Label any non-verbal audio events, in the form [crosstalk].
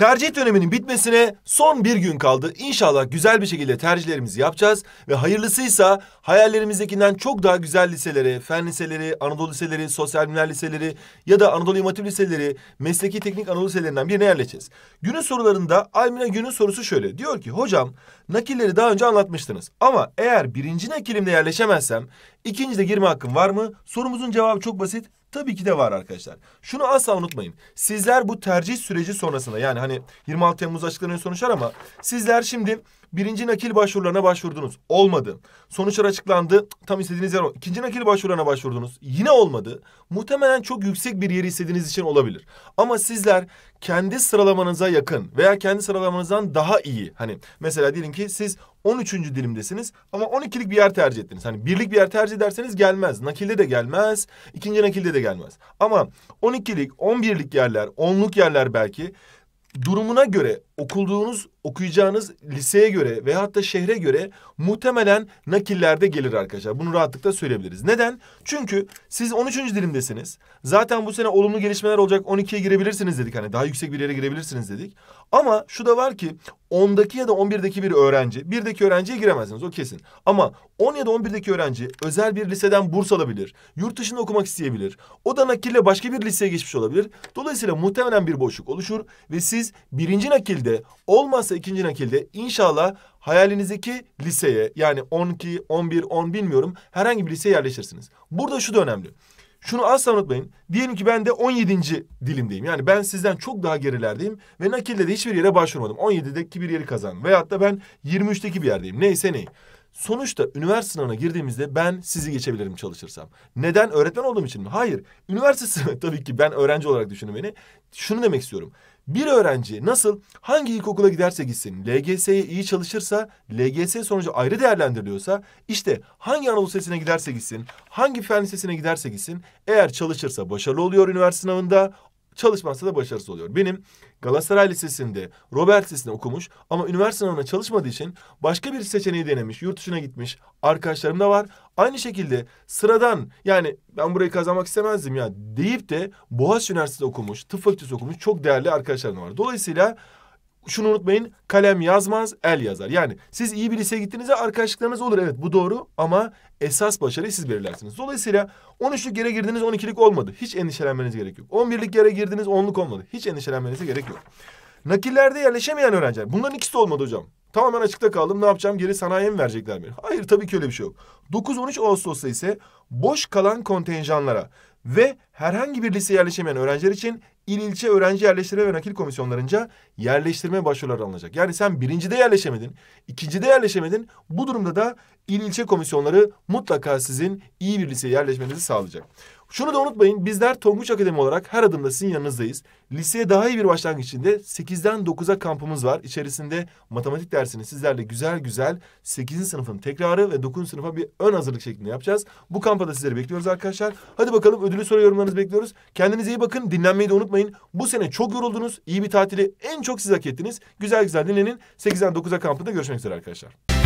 Tercih döneminin bitmesine son bir gün kaldı. İnşallah güzel bir şekilde tercihlerimizi yapacağız. Ve hayırlısıysa hayallerimizdekinden çok daha güzel liselere, fen liseleri, Anadolu liseleri, sosyal bilimler liseleri ya da Anadolu İmatif liseleri, mesleki teknik Anadolu liselerinden birine yerleşeceğiz. Günün sorularında Almina günün sorusu şöyle. Diyor ki hocam nakilleri daha önce anlatmıştınız. Ama eğer birinci nakilimde yerleşemezsem İkincide girme hakkım var mı? Sorumuzun cevabı çok basit. Tabii ki de var arkadaşlar. Şunu asla unutmayın. Sizler bu tercih süreci sonrasında yani hani 26 Temmuz açıklanıyor sonuçlar ama sizler şimdi birinci nakil başvurularına başvurdunuz. Olmadı. Sonuçlar açıklandı. Tam istediğiniz yer olmadı. İkinci nakil başvurularına başvurdunuz. Yine olmadı. Muhtemelen çok yüksek bir yeri istediğiniz için olabilir. Ama sizler kendi sıralamanıza yakın veya kendi sıralamanızdan daha iyi. Hani mesela diyelim ki siz 13. dilimdesiniz ama 12'lik bir yer tercih ettiniz. Hani birlik bir yer tercih ederseniz gelmez. Nakilde de gelmez. ikinci nakilde de gelmez. Ama 12'lik, 11'lik yerler, 10'luk yerler belki durumuna göre Okulduğunuz, okuyacağınız liseye göre veyahut da şehre göre muhtemelen nakillerde gelir arkadaşlar. Bunu rahatlıkla söyleyebiliriz. Neden? Çünkü siz 13. dilimdesiniz. Zaten bu sene olumlu gelişmeler olacak. 12'ye girebilirsiniz dedik. Hani daha yüksek bir yere girebilirsiniz dedik. Ama şu da var ki 10'daki ya da 11'deki bir öğrenci, 1'deki öğrenciye giremezsiniz o kesin. Ama 10 ya da 11'deki öğrenci özel bir liseden burs alabilir. Yurt dışında okumak isteyebilir. O da nakille başka bir liseye geçmiş olabilir. Dolayısıyla muhtemelen bir boşluk oluşur ve siz birinci nakilde nakilde olmazsa ikinci nakilde inşallah hayalinizdeki liseye yani 12, 11, 10 bilmiyorum herhangi bir liseye yerleşirsiniz. Burada şu da önemli. Şunu asla unutmayın. Diyelim ki ben de 17. dilimdeyim. Yani ben sizden çok daha gerilerdeyim ve nakilde de hiçbir yere başvurmadım. 17'deki bir yeri kazandım. Veyahut da ben 23'teki bir yerdeyim. Neyse ney Sonuçta üniversite sınavına girdiğimizde ben sizi geçebilirim çalışırsam. Neden? Öğretmen olduğum için mi? Hayır. Üniversite sınavı [laughs] tabii ki ben öğrenci olarak düşünün beni. Şunu demek istiyorum. Bir öğrenci nasıl hangi ilkokula giderse gitsin LGS'ye iyi çalışırsa LGS sonucu ayrı değerlendiriliyorsa işte hangi Anadolu Lisesi'ne giderse gitsin hangi fen lisesine giderse gitsin eğer çalışırsa başarılı oluyor üniversite sınavında çalışmazsa da başarısız oluyor. Benim Galatasaray Lisesi'nde, Robert Lisesi'nde okumuş ama üniversite sınavına çalışmadığı için başka bir seçeneği denemiş, yurt dışına gitmiş arkadaşlarım da var. Aynı şekilde sıradan yani ben burayı kazanmak istemezdim ya deyip de Boğaziçi Üniversitesi okumuş, tıp fakültesi okumuş çok değerli arkadaşlarım var. Dolayısıyla şunu unutmayın kalem yazmaz el yazar. Yani siz iyi bir liseye gittiğinizde arkadaşlıklarınız olur evet bu doğru ama esas başarıyı siz belirlersiniz. Dolayısıyla 13'lük yere girdiniz 12'lik olmadı. Hiç endişelenmeniz gerek yok. 11'lik yere girdiniz 10'luk olmadı. Hiç endişelenmenize gerek yok. Nakillerde yerleşemeyen öğrenciler. Bunların ikisi de olmadı hocam. Tamamen açıkta kaldım. Ne yapacağım? Geri sanayiye mi verecekler mi? Hayır tabii ki öyle bir şey yok. 9-13 Ağustos'ta ise boş kalan kontenjanlara ve herhangi bir lise yerleşemeyen öğrenciler için il ilçe öğrenci yerleştirme ve nakil komisyonlarınca yerleştirme başvuruları alınacak. Yani sen birincide yerleşemedin, ikincide yerleşemedin. Bu durumda da il ilçe komisyonları mutlaka sizin iyi bir liseye yerleşmenizi sağlayacak. Şunu da unutmayın bizler Tonguç Akademi olarak her adımda sizin yanınızdayız. Liseye daha iyi bir başlangıç için de 8'den 9'a kampımız var. İçerisinde matematik dersini sizlerle güzel güzel 8. sınıfın tekrarı ve 9. sınıfa bir ön hazırlık şeklinde yapacağız. Bu kampa da sizleri bekliyoruz arkadaşlar. Hadi bakalım ödülü soru yorumlarınızı bekliyoruz. Kendinize iyi bakın dinlenmeyi de unutmayın. Bu sene çok yoruldunuz. İyi bir tatili en çok siz hak ettiniz. Güzel güzel dinlenin. 8'den 9'a kampında görüşmek üzere arkadaşlar.